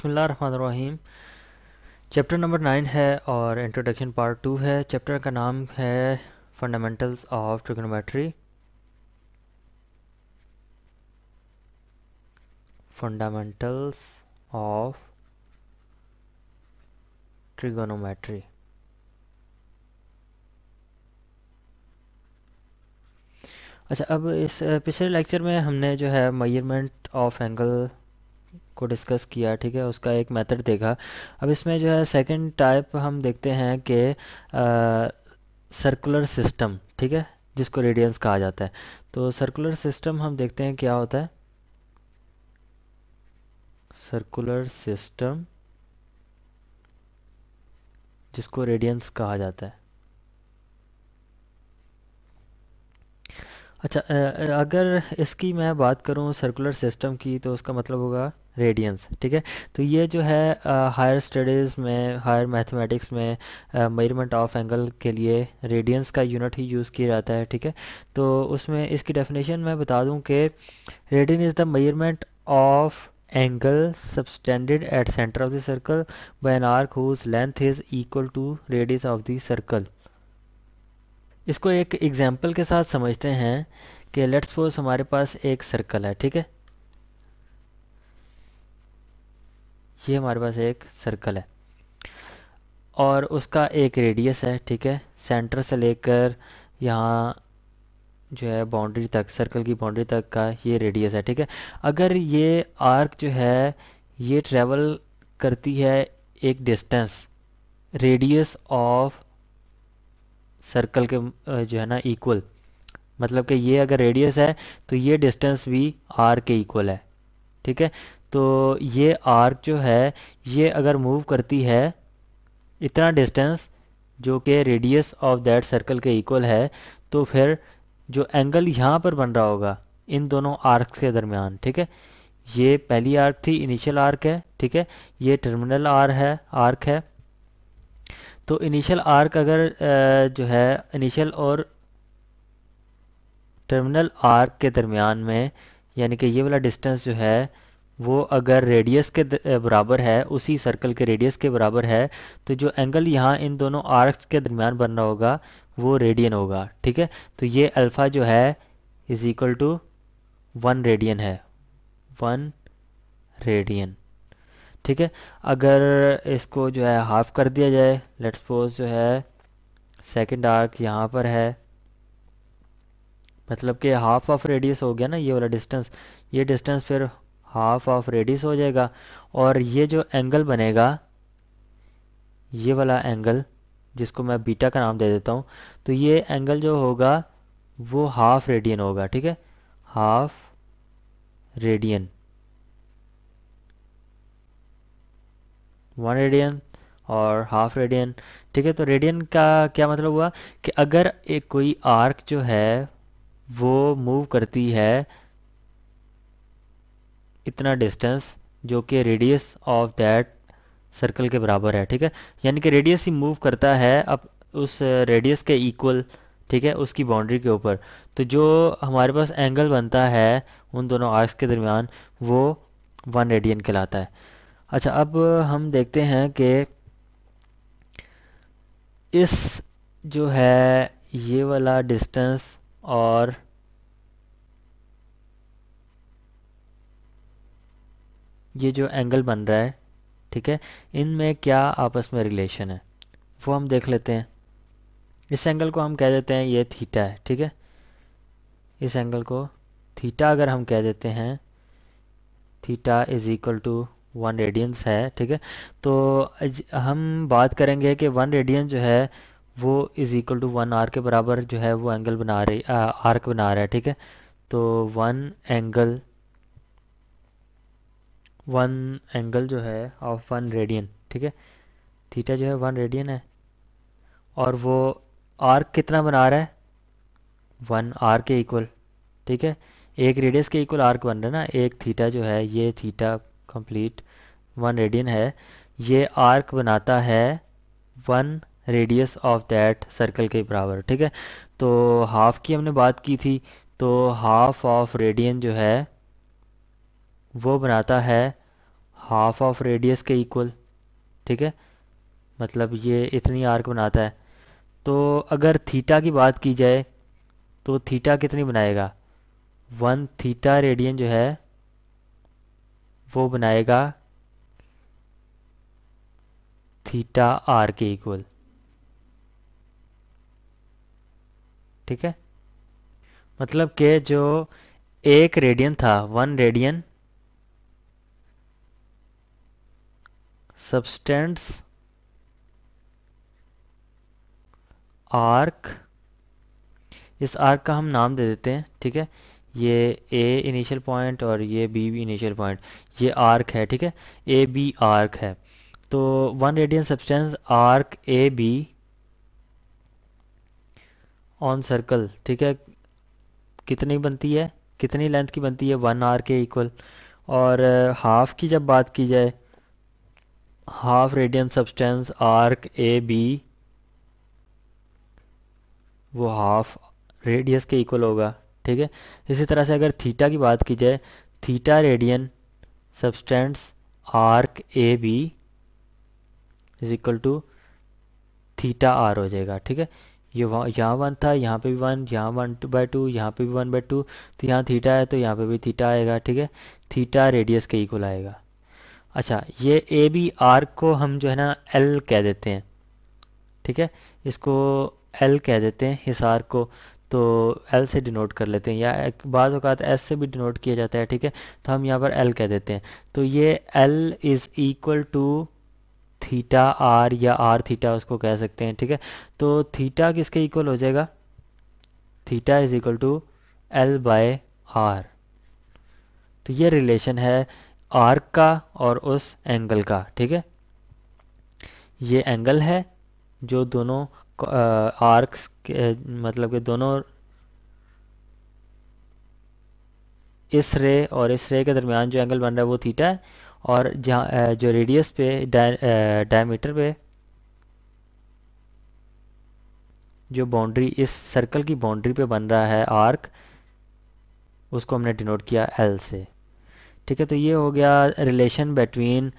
बसमीम chapter number nine है और इंट्रोडक्शन पार्ट टू है चैप्टर का नाम है fundamentals of trigonometry fundamentals of trigonometry अच्छा अब इस पिछले लेक्चर में हमने जो है मयरमेंट ऑफ एंगल को डिस्कस किया ठीक है उसका एक मेथड देखा अब इसमें जो है सेकंड टाइप हम देखते हैं कि सर्कुलर सिस्टम ठीक है जिसको रेडियंस कहा जाता है तो सर्कुलर सिस्टम हम देखते हैं क्या होता है सर्कुलर सिस्टम जिसको रेडियंस कहा जाता है अच्छा अगर इसकी मैं बात करूँ सर्कुलर सिस्टम की तो उसका मतलब होगा रेडियंस ठीक है तो ये जो है हायर स्टडीज़ में हायर मैथमेटिक्स में मेजरमेंट ऑफ एंगल के लिए रेडियंस का यूनिट ही यूज़ किया जाता है ठीक है तो उसमें इसकी डेफिनेशन मैं बता दूं कि radian is the measurement of angle subtended at center of the circle by arc arc whose length is equal to radius of the इसको एक एग्ज़ाम्पल के साथ समझते हैं कि लेट्स सपोज हमारे पास एक सर्कल है ठीक है ये हमारे पास एक सर्कल है और उसका एक रेडियस है ठीक है सेंटर से लेकर यहाँ जो है बाउंड्री तक सर्कल की बाउंड्री तक का ये रेडियस है ठीक है अगर ये आर्क जो है ये ट्रेवल करती है एक डिस्टेंस रेडियस ऑफ सर्कल के जो है ना इक्वल मतलब कि ये अगर रेडियस है तो ये डिस्टेंस भी आर के इक्वल है ठीक है तो ये आर्क जो है ये अगर मूव करती है इतना डिस्टेंस जो कि रेडियस ऑफ दैट सर्कल के इक्वल है तो फिर जो एंगल यहाँ पर बन रहा होगा इन दोनों आर्क के दरमियान ठीक है ये पहली आर्क थी इनिशियल आर्क है ठीक है ये टर्मिनल आर है आर्क है तो इनिशियल आर्क अगर जो है इनिशियल और टर्मिनल आर्क के दरमियान में यानी कि ये वाला डिस्टेंस जो है वो अगर रेडियस के बराबर है उसी सर्कल के रेडियस के बराबर है तो जो एंगल यहाँ इन दोनों आर्क्स के दरमियान बन रहा होगा वो रेडियन होगा ठीक है तो ये अल्फ़ा जो है is equal to one radian है वन रेडियन ठीक है अगर इसको जो है हाफ़ कर दिया जाए लेट सपोज जो है सेकंड आर्क यहाँ पर है मतलब कि हाफ ऑफ रेडियस हो गया ना ये वाला डिस्टेंस ये डिस्टेंस फिर हाफ ऑफ रेडियस हो जाएगा और ये जो एंगल बनेगा ये वाला एंगल जिसको मैं बीटा का नाम दे देता हूँ तो ये एंगल जो होगा वो हाफ रेडियन होगा ठीक है हाफ रेडियन वन रेडियन और हाफ रेडियन ठीक है तो रेडियन का क्या मतलब हुआ कि अगर एक कोई आर्क जो है वो मूव करती है इतना डिस्टेंस जो कि रेडियस ऑफ दैट सर्कल के बराबर है ठीक है यानी कि रेडियस ही मूव करता है अब उस रेडियस के इक्वल ठीक है उसकी बाउंड्री के ऊपर तो जो हमारे पास एंगल बनता है उन दोनों आर्क्स के दरमियान वो वन रेडियन कहलाता है अच्छा अब हम देखते हैं कि इस जो है ये वाला डिस्टेंस और ये जो एंगल बन रहा है ठीक है इनमें क्या आपस में रिलेशन है वो हम देख लेते हैं इस एंगल को हम कह देते हैं ये थीटा है ठीक है इस एंगल को थीटा अगर हम कह देते हैं theta is equal to one radians है ठीक है तो हम बात करेंगे कि वन रेडियन जो है वो is equal to one R के बराबर जो है वो एंगल बना रही आर्क बना रहा है ठीक है तो वन एंगल वन एंगल जो है ऑफ वन रेडियन ठीक है थीटा जो है वन रेडियन है और वो आर्क कितना बना रहा है वन आर के इक्वल ठीक है एक रेडियस के इक्वल आर्क बन रहा है ना एक थीटा जो है ये थीटा कंप्लीट वन रेडियन है ये आर्क बनाता है one radius of that circle के बराबर ठीक है तो हाफ की हमने बात की थी तो हाफ ऑफ रेडियन जो है वो बनाता है हाफ ऑफ रेडियस के इक्वल ठीक है मतलब ये इतनी आर्क बनाता है तो अगर थीटा की बात की जाए तो थीटा कितनी बनाएगा वन थीटा रेडियन जो है वो बनाएगा थीटा आर के इक्वल ठीक है मतलब के जो एक रेडियन था वन रेडियन सबस्टेंट्स आर्क इस आर्क का हम नाम दे देते हैं ठीक है ये ए इनिशियल पॉइंट और ये बी इनिशियल पॉइंट ये आर्क है ठीक है ए बी आर्क है तो one radian subtends arc A B on circle ठीक है कितनी बनती है कितनी लेंथ की बनती है वन आर के इक्वल और हाफ uh, की जब बात की जाए half radian subtends arc A B वो हाफ रेडियस के इक्वल होगा ठीक है इसी तरह से अगर थीटा की बात की जाए theta radian subtends arc A B is equal to theta R हो जाएगा ठीक है ये वहाँ यहाँ वन था यहाँ पे भी वन यहाँ वन बाई टू यहाँ पे भी वन बाय टू तो यहाँ थीटा है तो यहाँ पे भी थीटा आएगा ठीक है थीटा रेडियस के इक्वल आएगा अच्छा ये ए बी आर्क को हम जो है ना एल कह देते हैं ठीक है इसको एल कह देते हैं इस आर को तो एल से डिनोट कर लेते हैं या बाज़ अवत एस से भी डिनोट किया जाता है ठीक है तो हम यहाँ पर एल कह देते हैं तो ये L is equal to theta R या आर थीटा उसको कह सकते हैं ठीक है तो थीटा किसके इक्वल हो जाएगा theta is equal to L by R तो ये रिलेशन है आर का और उस एंगल का ठीक है ये एंगल है जो दोनों आर्क्स के मतलब के दोनों इस रे और इस रे के दरमियान जो एंगल बन रहा है वो थीटा है और जहाँ जो रेडियस पे डायमीटर पे जो बाउंड्री इस सर्कल की बाउंड्री पे बन रहा है आर्क उसको हमने डिनोट किया एल से ठीक है तो ये हो गया relation between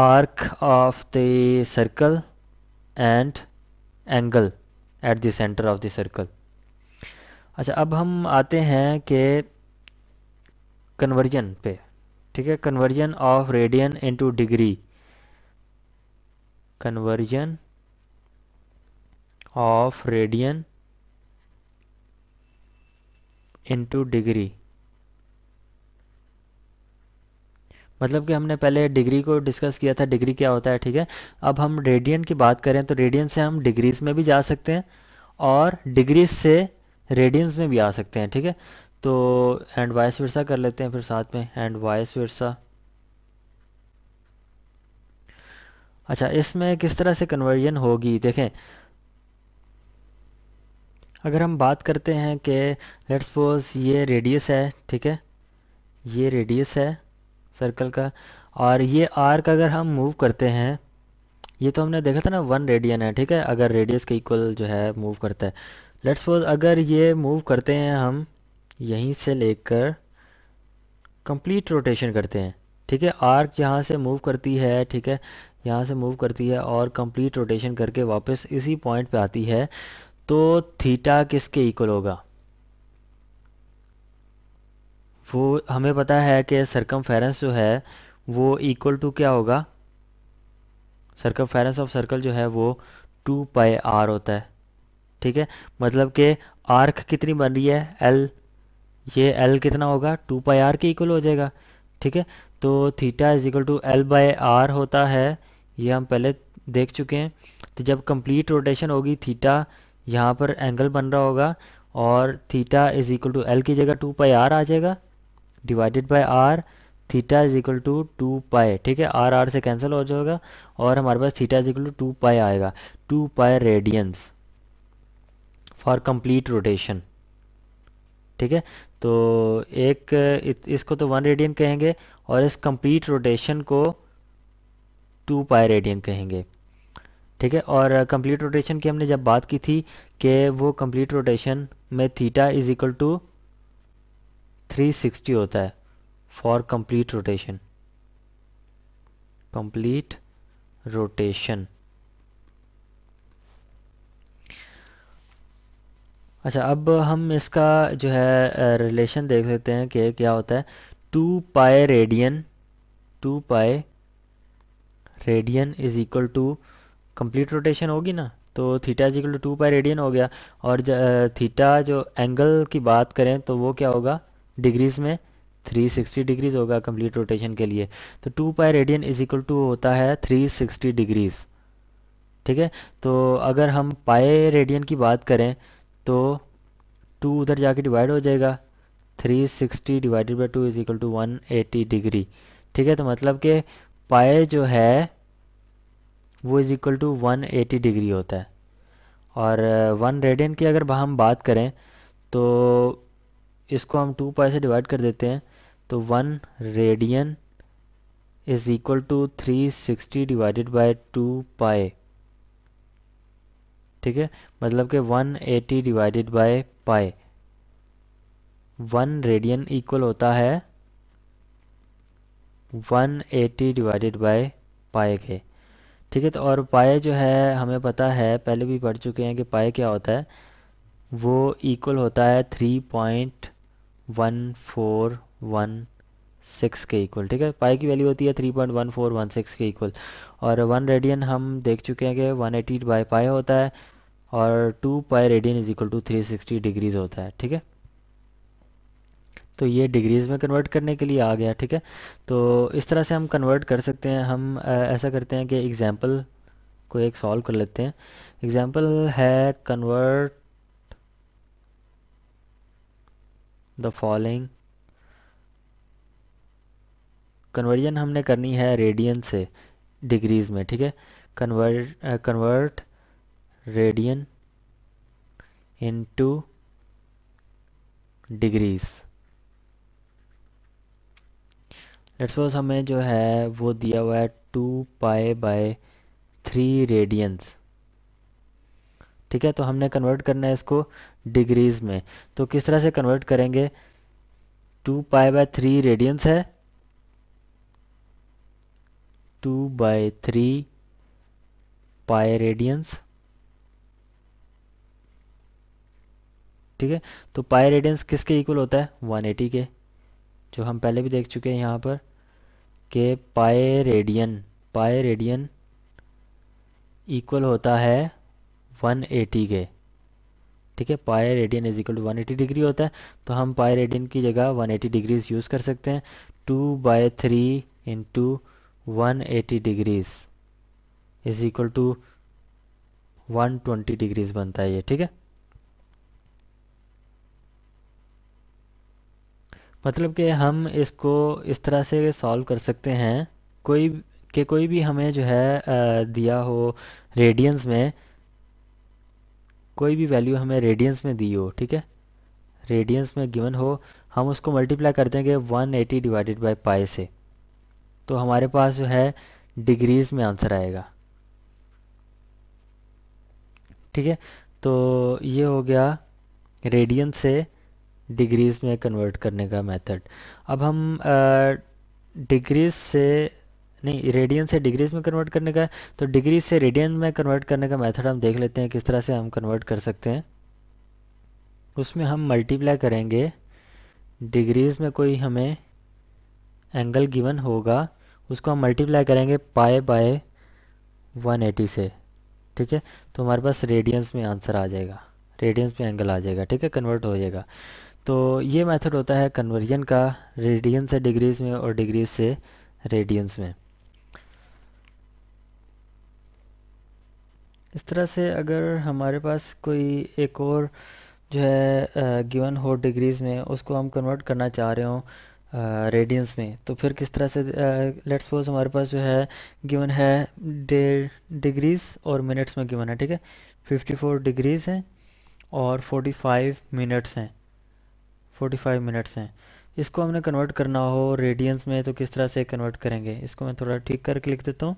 arc of the circle and angle at the centre of the circle अच्छा अब हम आते हैं कि कन्वर्जन पे ठीक है conversion of radian into degree conversion of radian into degree मतलब कि हमने पहले डिग्री को डिस्कस किया था डिग्री क्या होता है ठीक है अब हम रेडियन की बात करें तो रेडियन से हम डिग्रीज में भी जा सकते हैं और डिग्रीज से रेडियंस में भी आ सकते हैं ठीक है तो एंड वाइस वर्सा कर लेते हैं फिर साथ में एंड वाइस वर्सा अच्छा इसमें किस तरह से कन्वर्जन होगी देखें अगर हम बात करते हैं कि लेट्स सपोज ये रेडियस है ठीक है ये रेडियस है सर्कल का और ये आर्क अगर हम मूव करते हैं ये तो हमने देखा था ना वन रेडियन है ठीक है अगर रेडियस के इक्वल जो है मूव करता है लेट्स सपोज अगर ये मूव करते हैं हम यहीं से लेकर कंप्लीट रोटेशन करते हैं ठीक है आर्क यहाँ से मूव करती है ठीक है यहाँ से मूव करती है और कंप्लीट रोटेशन करके वापस इसी पॉइंट पे आती है तो थीटा किसके इक्वल होगा वो हमें पता है कि सरकम जो है वो इक्वल टू क्या होगा सरकम ऑफ सर्कल जो है वो टू पाई आर होता है ठीक है मतलब कि आर्क कितनी बन रही है एल ये एल कितना होगा टू पाई आर के इक्वल हो जाएगा ठीक है तो theta is equal to L by R होता है ये हम पहले देख चुके हैं तो जब कंप्लीट रोटेशन होगी थीटा यहाँ पर एंगल बन रहा होगा और theta is equal to L की जगह टू पाई आर आ जाएगा divided by R theta is equal to two pi ठीक है आर आर से कैंसिल हो जाएगा और हमारे पास theta is equal to two pi आएगा टू पाए रेडियंस फॉर कंप्लीट रोटेशन ठीक है तो एक इसको तो वन रेडियन कहेंगे और इस कंप्लीट रोटेशन को टू पाए रेडियन कहेंगे ठीक है और कंप्लीट रोटेशन की हमने जब बात की थी कि वो कंप्लीट रोटेशन में थीटा इज इक्वल टू 360 होता है for complete rotation complete rotation अच्छा अब हम इसका जो है रिलेशन देख लेते हैं कि क्या होता है two pi radian two pi radian is equal to complete rotation होगी ना तो theta is equal to two pi radian हो गया और थीटा जो एंगल की बात करें तो वो क्या होगा डिग्रीज में 360 डिग्रीज होगा कंप्लीट रोटेशन के लिए तो two pi radian is equal to होता है 360 डिग्रीज ठीक है तो अगर हम पाए रेडियन की बात करें तो टू उधर जाके डिवाइड हो जाएगा 360 divided by two is equal to one degree ठीक है तो मतलब कि पाए जो है वो is equal to one degree होता है और वन uh, रेडियन की अगर हम बात करें तो इसको हम टू पाई से डिवाइड कर देते हैं तो one radian is equal to three sixty divided by two pi ठीक है मतलब कि one eighty divided by pi one radian equal होता है वन एटी डिवाइडेड बाय पाए के ठीक है तो और पाए जो है हमें पता है पहले भी पढ़ चुके हैं कि पाए क्या होता है वो इक्वल होता है three point one four one six के इक्वल ठीक है पाई की वैल्यू होती है three point one four one six के इक्वल और वन रेडियन हम देख चुके हैं कि वन एटी बाई पाई होता है और two pi radian is equal to three sixty degrees होता है ठीक है तो ये डिग्रीज़ में कन्वर्ट करने के लिए आ गया ठीक है तो इस तरह से हम कन्वर्ट कर सकते हैं हम ऐसा करते हैं कि एग्ज़ाम्पल को एक सॉल्व कर लेते हैं एग्ज़ाम्पल है कन्वर्ट द फॉलोइंग कन्वर्जन हमने करनी है रेडियन से डिग्रीज़ में ठीक है convert convert radian into degrees let's suppose हमें जो है वो दिया हुआ है two pi by three radiance ठीक है तो हमने कन्वर्ट करना है इसको डिग्रीज़ में तो किस तरह से कन्वर्ट करेंगे two pi by three radians है two by three pi radians ठीक है तो पाए रेडियंस किसके इक्वल होता है 180 के जो हम पहले भी देख चुके हैं यहाँ पर के पाए रेडियन पाए रेडियन इक्वल होता है वन एटी के ठीक है pi radian is equal to one eighty degree होता है तो हम पाए रेडियन की जगह वन एटी डिग्रीज यूज़ कर सकते हैं two by three into one eighty degrees is equal to one twenty degrees बनता है ये ठीक है मतलब कि हम इसको इस तरह से सॉल्व कर सकते हैं कोई कि कोई भी हमें जो है दिया हो रेडियंस में कोई भी वैल्यू हमें रेडियंस में दी हो ठीक है रेडियंस में गिवन हो हम उसको मल्टीप्लाई कर देंगे 180 एटी डिवाइडेड बाई पाए से तो हमारे पास जो है डिग्रीज़ में आंसर आएगा ठीक है तो ये हो गया रेडियंस से डिग्रीज़ में कन्वर्ट करने का मेथड अब हम डिग्रीज से नहीं रेडियन से डिग्रीज में कन्वर्ट करने का है तो डिग्रीज से रेडियन में कन्वर्ट करने का मेथड हम देख लेते हैं किस तरह से हम कन्वर्ट कर सकते हैं उसमें हम मल्टीप्लाई करेंगे डिग्रीज में कोई हमें एंगल गिवन होगा उसको हम मल्टीप्लाई करेंगे पाए बाय 180 से ठीक है तो हमारे पास रेडियंस में आंसर आ जाएगा रेडियंस में एंगल आ जाएगा ठीक है कन्वर्ट हो जाएगा तो ये मेथड होता है कन्वर्जन का रेडियंस से डिग्रीज में और डिग्रीज से रेडियंस में इस तरह से अगर हमारे पास कोई एक और जो है गिवन हो डिग्रीज़ में उसको हम कन्वर्ट करना चाह रहे हों रेडियंस में तो फिर किस तरह से लेट्स सपोज हमारे पास जो है गिवन है डिग्रीज़ और मिनट्स में गिवन है ठीक है 54 डिग्रीज़ हैं और 45 मिनट्स हैं 45 मिनट्स हैं इसको हमने कन्वर्ट करना हो रेडियंस में तो किस तरह से कन्वर्ट करेंगे इसको मैं थोड़ा ठीक करके लिख देता हूँ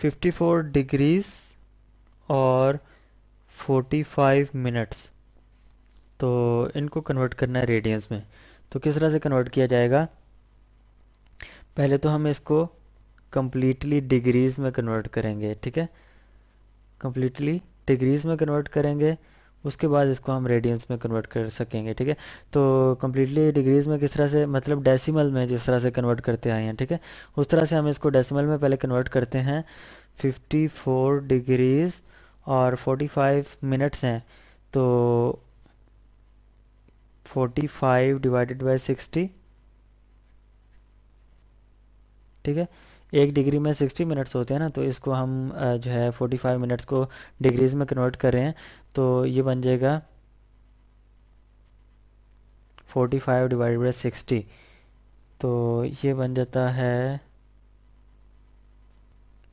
54 डिग्रीज और 45 मिनट्स तो इनको कन्वर्ट करना है रेडियंस में तो किस तरह से कन्वर्ट किया जाएगा पहले तो हम इसको कम्प्लीटली डिग्रीज़ में कन्वर्ट करेंगे ठीक है कम्प्लीटली डिग्रीज़ में कन्वर्ट करेंगे उसके बाद इसको हम रेडियंस में कन्वर्ट कर सकेंगे ठीक है तो कम्प्लीटली डिग्रीज़ में किस तरह से मतलब डेसिमल में जिस तरह से कन्वर्ट करते आए हैं ठीक है उस तरह से हम इसको डेसिमल में पहले कन्वर्ट करते हैं 54 डिग्रीज़ और 45 मिनट्स हैं तो 45 डिवाइडेड बाय 60 ठीक है एक डिग्री में सिक्सटी मिनट्स होते हैं ना तो इसको हम जो है 45 फाइव मिनट्स को डिग्रीज़ में कन्वर्ट कर रहे हैं तो ये बन जाएगा 45 फाइव डिवाइड बाई सिक्सटी तो ये बन जाता है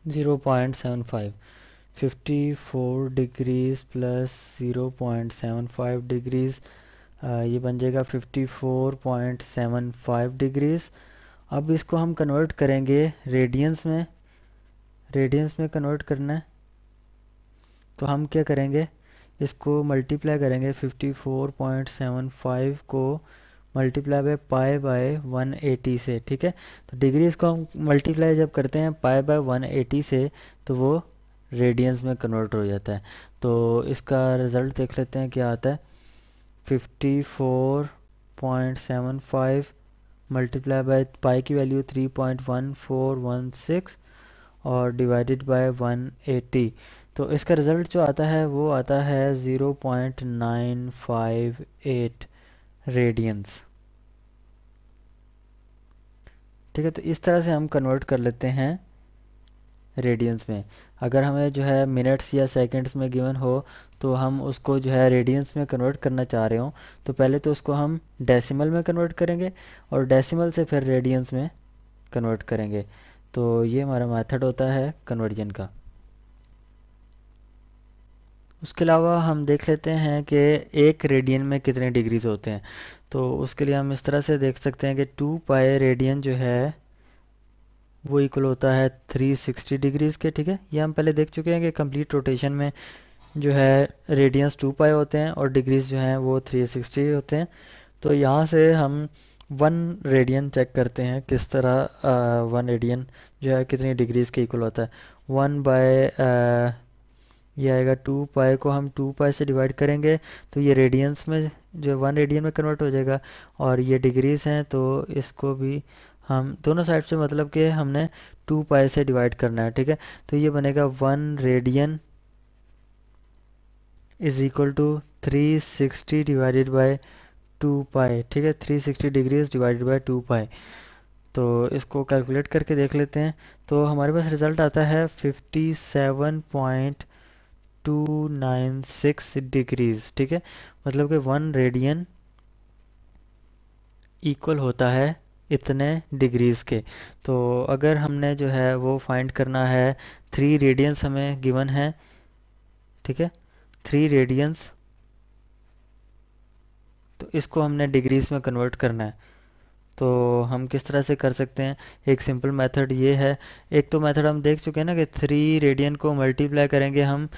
zero point seven five fifty four degrees plus zero point seven five degrees ये बन जाएगा fifty four point seven five degrees अब इसको हम कन्वर्ट करेंगे रेडियंस में रेडियंस में कन्वर्ट करना है तो हम क्या करेंगे इसको मल्टीप्लाई करेंगे 54.75 को मल्टीप्लाई बाय पाए बाय 180 से ठीक है तो डिग्रीज को हम मल्टीप्लाई जब करते हैं पाए बाय 180 से तो वो रेडियंस में कन्वर्ट हो जाता है तो इसका रिज़ल्ट देख लेते हैं क्या आता है 54.75 मल्टीप्लाई बाय पाई की वैल्यू 3.1416 और डिवाइडेड बाय 180 तो इसका रिज़ल्ट जो आता है वो आता है 0.958 रेडियंस ठीक है तो इस तरह से हम कन्वर्ट कर लेते हैं रेडियंस में अगर हमें जो है मिनट्स या सेकंड्स में गिवन हो तो हम उसको जो है रेडियंस में कन्वर्ट करना चाह रहे हो तो पहले तो उसको हम डेसिमल में कन्वर्ट करेंगे और डेसिमल से फिर रेडियंस में कन्वर्ट करेंगे तो ये हमारा मेथड होता है कन्वर्जन का उसके अलावा हम देख लेते हैं कि एक रेडियन में कितने डिग्रीज होते हैं तो उसके लिए हम इस तरह से देख सकते हैं कि टू पाए रेडियन जो है वो इक्वल होता है 360 डिग्रीज़ के ठीक है ये हम पहले देख चुके हैं कि कंप्लीट रोटेशन में जो है रेडियंस टू पाई होते हैं और डिग्रीज जो हैं वो 360 होते हैं तो यहाँ से हम वन रेडियन चेक करते हैं किस तरह आ, वन रेडियन जो है कितनी डिग्रीज़ के इक्वल होता है वन बाय ये आएगा टू पाए को हम टू पाए से डिवाइड करेंगे तो ये रेडियंस में जो वन रेडियन में कन्वर्ट हो जाएगा और ये डिग्रीज़ हैं तो इसको भी हम दोनों साइड से मतलब कि हमने टू पाई से डिवाइड करना है ठीक है तो ये बनेगा one radian is equal to three sixty divided by two pi ठीक है three sixty degrees divided by two pi तो इसको कैलकुलेट करके देख लेते हैं तो हमारे पास रिज़ल्ट आता है fifty seven point two nine six degrees ठीक है मतलब कि वन रेडियन इक्वल होता है इतने डिग्रीज़ के तो अगर हमने जो है वो फाइंड करना है थ्री रेडियंस हमें गिवन है ठीक है थ्री रेडियंस तो इसको हमने डिग्रीज़ में कन्वर्ट करना है तो हम किस तरह से कर सकते हैं एक सिंपल मेथड ये है एक तो मेथड हम देख चुके हैं ना कि थ्री रेडियन को मल्टीप्लाई करेंगे हम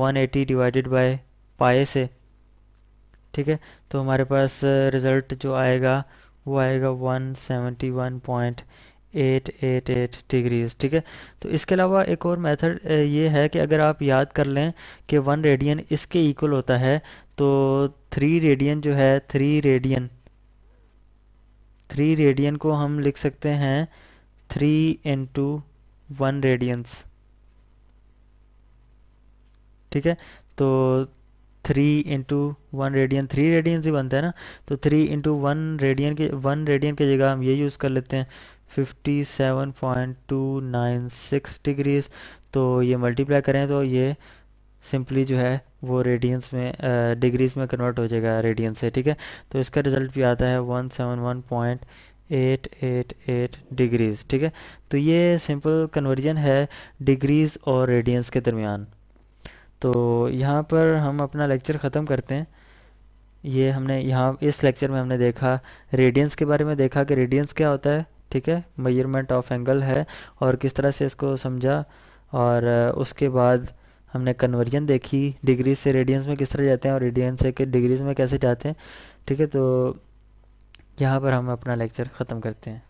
वन एटी डिवाइडेड बाई पाए से ठीक है तो हमारे पास रिज़ल्ट uh, जो आएगा वो आएगा 171.888 डिग्रीज ठीक है तो इसके अलावा एक और मेथड ये है कि अगर आप याद कर लें कि वन रेडियन इसके इक्वल होता है तो थ्री रेडियन जो है थ्री रेडियन थ्री रेडियन को हम लिख सकते हैं थ्री इंटू वन रेडियंस ठीक है तो three into one radian three radian ही बनता है ना तो थ्री इंटू वन रेडियन के वन रेडियन की जगह हम ये यूज़ कर लेते हैं fifty seven point two nine six degrees तो ये मल्टीप्लाई करें तो ये सिंपली जो है वो रेडियंस में डिग्रीज में कन्वर्ट हो जाएगा रेडियंस से ठीक है तो इसका रिजल्ट भी आता है one seven one point eight eight eight degrees ठीक है तो ये सिंपल कन्वर्जन है डिग्रीज और रेडियंस के दरमियान तो यहाँ पर हम अपना लेक्चर ख़त्म करते हैं ये हमने यहाँ इस लेक्चर में हमने देखा रेडियंस के बारे में देखा कि रेडियंस क्या होता है ठीक है मेजरमेंट ऑफ एंगल है और किस तरह से इसको समझा और उसके बाद हमने कन्वर्जन देखी डिग्री से रेडियंस में किस तरह जाते हैं और रेडियंस से डिग्रीज में कैसे जाते हैं ठीक है तो यहाँ पर हम अपना लेक्चर ख़त्म करते हैं